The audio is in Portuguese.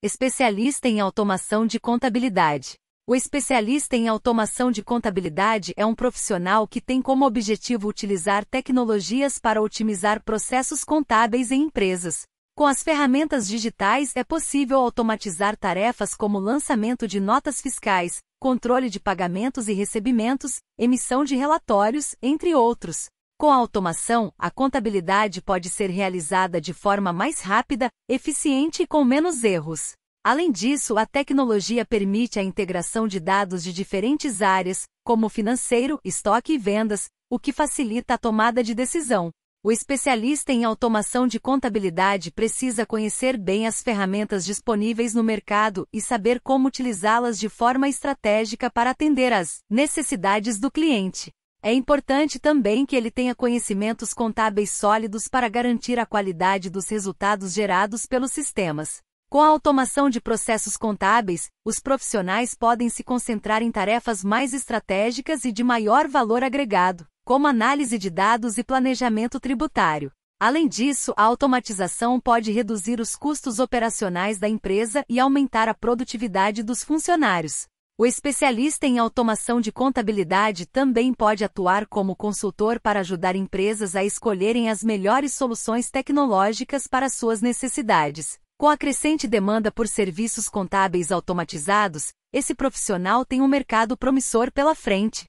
Especialista em automação de contabilidade. O especialista em automação de contabilidade é um profissional que tem como objetivo utilizar tecnologias para otimizar processos contábeis em empresas. Com as ferramentas digitais é possível automatizar tarefas como lançamento de notas fiscais, controle de pagamentos e recebimentos, emissão de relatórios, entre outros. Com a automação, a contabilidade pode ser realizada de forma mais rápida, eficiente e com menos erros. Além disso, a tecnologia permite a integração de dados de diferentes áreas, como financeiro, estoque e vendas, o que facilita a tomada de decisão. O especialista em automação de contabilidade precisa conhecer bem as ferramentas disponíveis no mercado e saber como utilizá-las de forma estratégica para atender às necessidades do cliente. É importante também que ele tenha conhecimentos contábeis sólidos para garantir a qualidade dos resultados gerados pelos sistemas. Com a automação de processos contábeis, os profissionais podem se concentrar em tarefas mais estratégicas e de maior valor agregado, como análise de dados e planejamento tributário. Além disso, a automatização pode reduzir os custos operacionais da empresa e aumentar a produtividade dos funcionários. O especialista em automação de contabilidade também pode atuar como consultor para ajudar empresas a escolherem as melhores soluções tecnológicas para suas necessidades. Com a crescente demanda por serviços contábeis automatizados, esse profissional tem um mercado promissor pela frente.